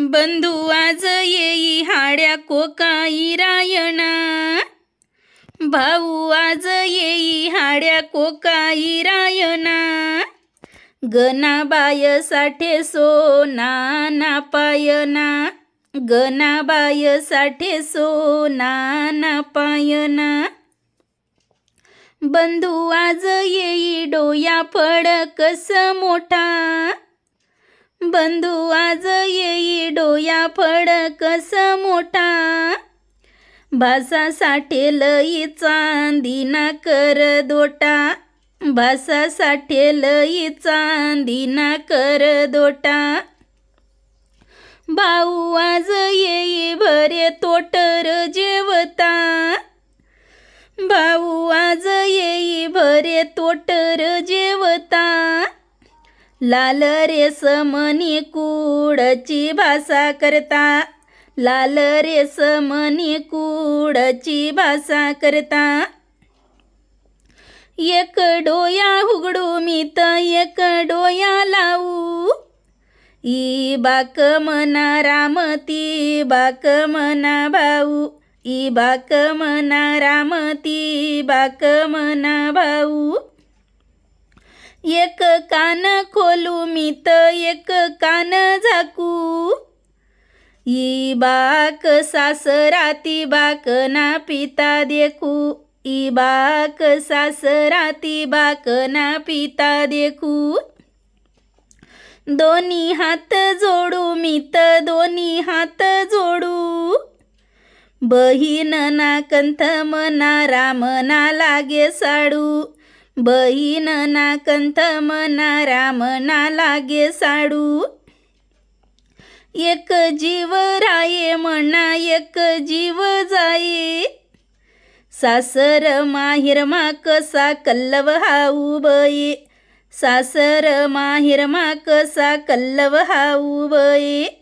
बंधू आज येई हाड्या कोकाई रायणा भाऊ आज येई हाड्या कोकाई रायणा बाय साठे सोना नापायना गणाबाय साठे सोना पायना बंधू आज येई डोया फडकस मोठा बंधू आज येई फडकस मोठा भासा साठेल चांदीना कर दोटा भासा साठेल चांदीना कर दोटा भाऊ आज येई भरे तोटर जेवता भाऊ आज येई भरे तोटर जेवता लाल रे समनी कुडची भाषा करता लाल रे समनी कुडची भाषा करता एक डोया उघडू मी तर एक डोया लावू ई बाक मना राम बाक मना भाऊ ई बाक मना राम बाक मना भाऊ एक कान खोलू मी एक कान झाकू ई बाक सासराती बाक ना पिता देखू ई बाक सासराती बाक ना पिता देखू दोन्ही हात जोडू मी दोनी दोन्ही हात जोडू बहीण ना कंथ मना राम ना लागे साडू ना कंथ मना ना लागे साडू एक जीव राये म्हणा एक जीव जाये सासर माहिर मा कसा कल्लव हाऊ बये सासर माहिर मा कसा कल्लव हाऊ बये